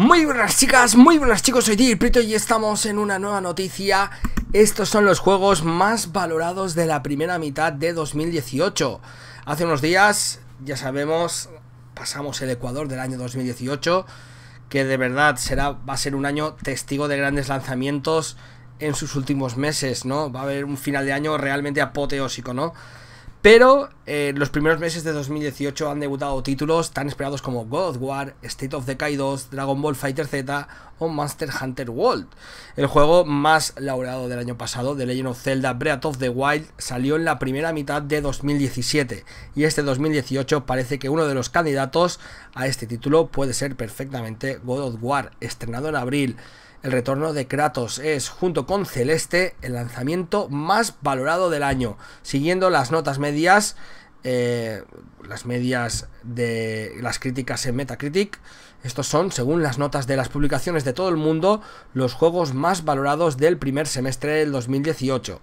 Muy buenas chicas, muy buenas chicos, soy Dir y estamos en una nueva noticia Estos son los juegos más valorados de la primera mitad de 2018 Hace unos días, ya sabemos, pasamos el Ecuador del año 2018 Que de verdad será, va a ser un año testigo de grandes lanzamientos en sus últimos meses, ¿no? Va a haber un final de año realmente apoteósico, ¿no? Pero en eh, los primeros meses de 2018 han debutado títulos tan esperados como God of War, State of Decay 2, Dragon Ball Fighter Z o Monster Hunter World. El juego más laureado del año pasado, The Legend of Zelda Breath of the Wild, salió en la primera mitad de 2017 y este 2018 parece que uno de los candidatos a este título puede ser perfectamente God of War, estrenado en abril. El retorno de Kratos es, junto con Celeste, el lanzamiento más valorado del año, siguiendo las notas medias, eh, las medias de las críticas en Metacritic. Estos son, según las notas de las publicaciones de todo el mundo, los juegos más valorados del primer semestre del 2018.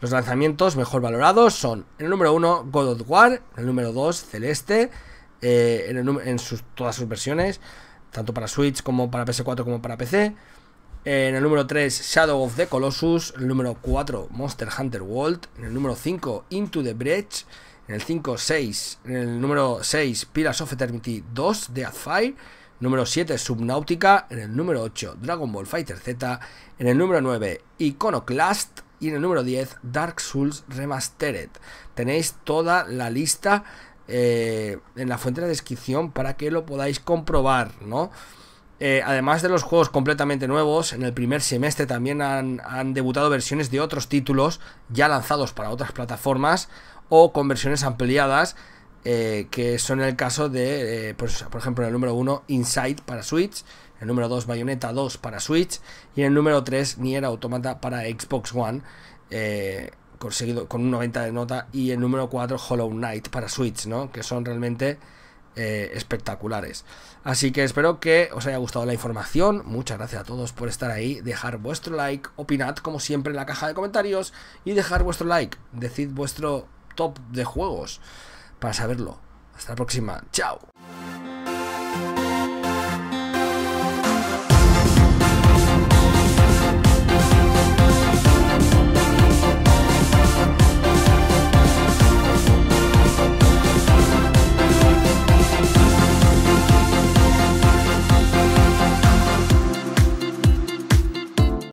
Los lanzamientos mejor valorados son en el número 1 God of War, en el número 2 Celeste, eh, en, todas sus versiones, tanto para Switch como para PS4 como para PC. En el número 3, Shadow of the Colossus. En el número 4, Monster Hunter World. En el número 5, Into the Breach. En el 5, 6. En el número 6, Pillars of Eternity 2 de Azfire. Número 7, Subnautica. En el número 8, Dragon Ball Fighter Z. En el número 9, Iconoclast. Y en el número 10, Dark Souls Remastered. Tenéis toda la lista eh, en la fuente de la descripción para que lo podáis comprobar, ¿no? Eh, además de los juegos completamente nuevos, en el primer semestre también han, debutado versiones de otros títulos ya lanzados para otras plataformas o con versiones ampliadas, eh, que son el caso de, eh, pues, por ejemplo, en el número 1 Inside para Switch, en el número 2 Bayonetta 2 para Switch y en el número 3 Nier Automata para Xbox One. conseguido con un 90 de nota y el número 4 Hollow Knight para Switch, ¿no? Que son realmente eh, espectaculares. Así que espero que os haya gustado la información. Muchas gracias a todos por estar ahí. Dejar vuestro like, opinad como siempre en la caja de comentarios y dejar vuestro like. Decid vuestro top de juegos para saberlo. Hasta la próxima. Chao.